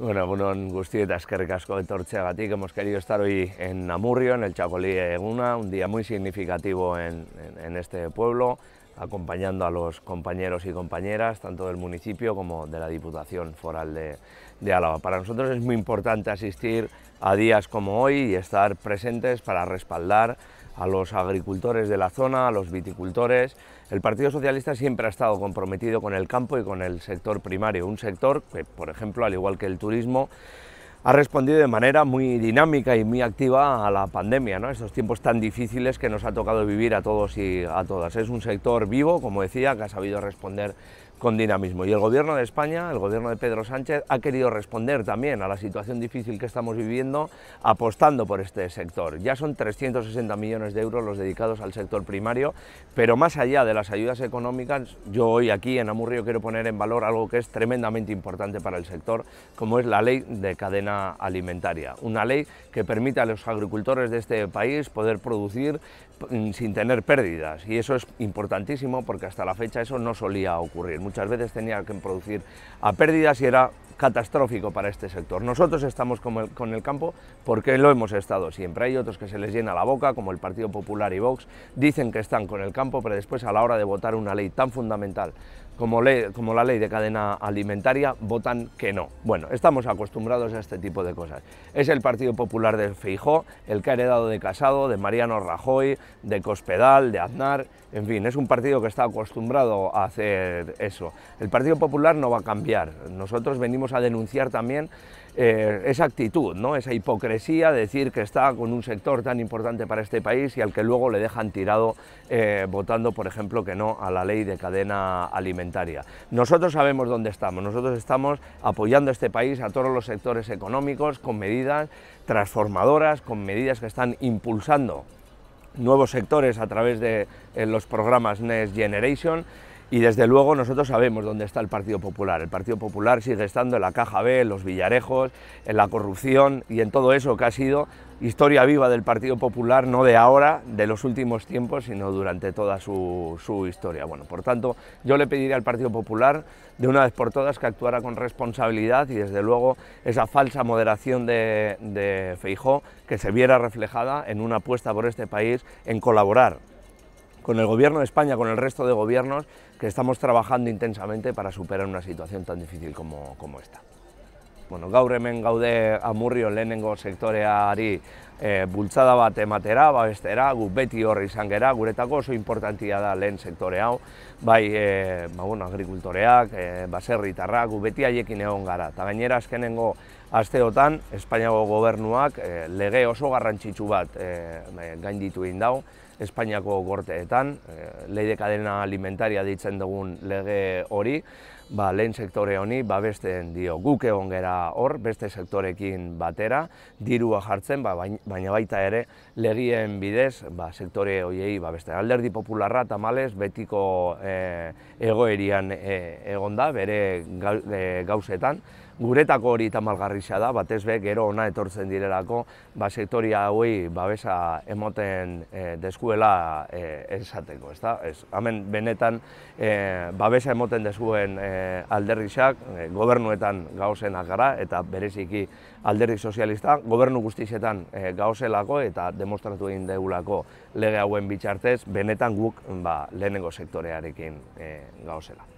Bueno, un de de a ti que Hemos querido estar hoy en Amurrio, en el Chacolí Eguna, un día muy significativo en, este pueblo, acompañando a los compañeros y compañeras, tanto del municipio como de la Diputación Foral de, de Álava. Para nosotros es muy importante asistir a días como hoy y estar presentes para respaldar a los agricultores de la zona, a los viticultores. El Partido Socialista siempre ha estado comprometido con el campo y con el sector primario, un sector que, por ejemplo, al igual que el turismo, ha respondido de manera muy dinámica y muy activa a la pandemia, ¿no? estos tiempos tan difíciles que nos ha tocado vivir a todos y a todas. Es un sector vivo, como decía, que ha sabido responder con dinamismo. Y el Gobierno de España, el Gobierno de Pedro Sánchez, ha querido responder también a la situación difícil que estamos viviendo apostando por este sector. Ya son 360 millones de euros los dedicados al sector primario, pero más allá de las ayudas económicas, yo hoy aquí en Amurrio quiero poner en valor algo que es tremendamente importante para el sector, como es la ley de cadena alimentaria. Una ley que permite a los agricultores de este país poder producir mm, sin tener pérdidas. Y eso es importantísimo porque hasta la fecha eso no solía ocurrir muchas veces tenía que producir a pérdidas y era catastrófico para este sector. Nosotros estamos con el, con el, campo porque lo hemos estado siempre. Hay otros que se les llena la boca, como el Partido Popular y Vox, dicen que están con el campo, pero después a la hora de votar una ley tan fundamental como, como la ley de cadena alimentaria, votan que no. Bueno, estamos acostumbrados a este tipo de cosas. Es el Partido Popular de Feijó, el que ha heredado de Casado, de Mariano Rajoy, de Cospedal, de Aznar, en fin, es un partido que está acostumbrado a hacer eso. El Partido Popular no va a cambiar. Nosotros venimos a denunciar también eh, esa actitud, ¿no? esa hipocresía, de decir que está con un sector tan importante para este país y al que luego le dejan tirado eh, votando, por ejemplo, que no a la ley de cadena alimentaria. Nosotros sabemos dónde estamos, nosotros estamos apoyando a este país, a todos los sectores económicos, con medidas transformadoras, con medidas que están impulsando nuevos sectores a través de eh, los programas Next Generation y desde luego nosotros sabemos dónde está el Partido Popular. El Partido Popular sigue estando en la caja B, en los villarejos, en la corrupción y en todo eso que ha sido historia viva del Partido Popular, no de ahora, de los últimos tiempos, sino durante toda su, historia. Bueno, por tanto, yo le pediría al Partido Popular de una vez por todas que actuara con responsabilidad y desde luego esa falsa moderación de, de Feijó que se viera reflejada en una apuesta por este país en colaborar con el Gobierno de España, con el resto de gobiernos, que estamos trabajando intensamente para superar una situación tan difícil como, esta. Bueno, gaur hemen gaude amurrio e, bultzada bat ematera, ba bestera, gu beti horri izan gera, guretako oso importantia da lehen sektore hau, bai, e, ba, bueno, agrikultoreak, e, eh, baserritarra, gu beti haiekin egon gara. Ta gainera azkenengo asteotan Espainiako gobernuak lege oso garrantzitsu bat e, gain ditu egin Espainiako gorteetan, lehi dekadena alimentaria ditzen dugun lege hori, ba, lehen sektore honi, babesten beste guk egon ongera hor, beste sektorekin batera, dirua jartzen, ba, baina baita ere legien bidez, ba, sektore hoiei, ba, beste alderdi popularra eta malez betiko e, egoerian e, egon da, bere ga, e, gauzetan, guretako hori eta malgarrisa da, batez gero ona etortzen direlako, ba, sektoria hauei babesa emoten e, deskuela e, esateko, ez da? Ez, benetan e, babesa emoten deskuen e, e, gobernuetan gauzenak gara, eta bereziki alderri sozialista, gobernu guztizetan gauzelako eta demostratu egin degulako lege hauen bitxartez, benetan guk ba, lehenengo sektorearekin e,